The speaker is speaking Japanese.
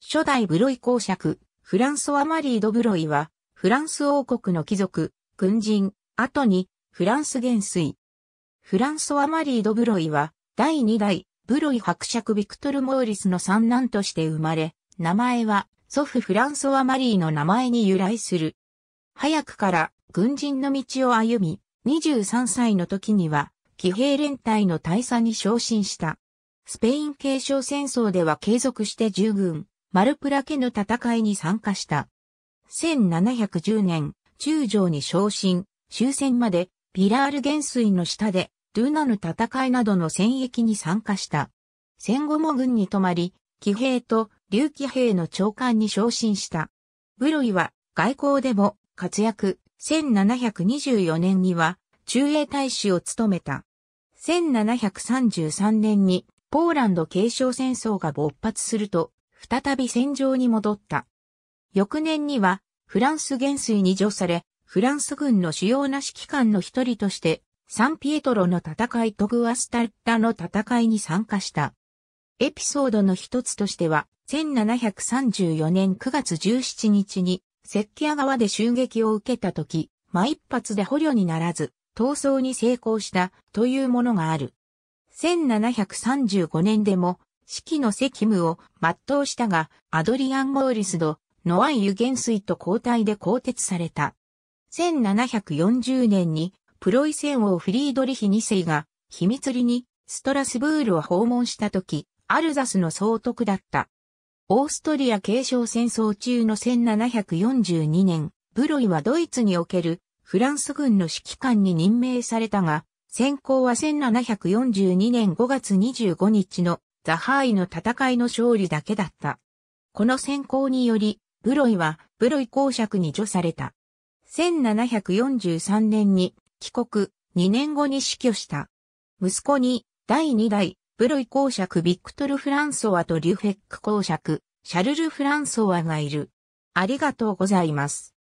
初代ブロイ公爵、フランソワ・マリー・ド・ブロイは、フランス王国の貴族、軍人、後に、フランス元帥。フランソワ・マリー・ド・ブロイは、第2代、ブロイ伯爵ビクトル・モーリスの三男として生まれ、名前は、祖父フランソワ・マリーの名前に由来する。早くから、軍人の道を歩み、23歳の時には、騎兵連隊の大佐に昇進した。スペイン継承戦争では継続して従軍。マルプラケの戦いに参加した。1710年、中将に昇進、終戦まで、ピラール元帥の下で、ドゥナの戦いなどの戦役に参加した。戦後も軍に泊まり、騎兵と竜騎兵の長官に昇進した。ブロイは外交でも活躍、1724年には中英大使を務めた。1733年にポーランド継承戦争が勃発すると、再び戦場に戻った。翌年には、フランス元帥に除され、フランス軍の主要な指揮官の一人として、サンピエトロの戦いとグアスタッタの戦いに参加した。エピソードの一つとしては、1734年9月17日に、セッキア川で襲撃を受けた時、ま一発で捕虜にならず、逃走に成功したというものがある。1735年でも指揮の責務を全うしたが、アドリアン・モーリスド、ノアイユスイと交代で更迭された。1740年にプロイセン王フリードリヒ2世が秘密裏にストラスブールを訪問した時、アルザスの総督だった。オーストリア継承戦争中の1742年、ブロイはドイツにおけるフランス軍の指揮官に任命されたが、先行は1742年5月25日のザハーイの戦いの勝利だけだった。この選考により、ブロイはブロイ公爵に除された。1743年に帰国、2年後に死去した。息子に第2代ブロイ公爵ビクトル・フランソワとリュフェック公爵、シャルル・フランソワがいる。ありがとうございます。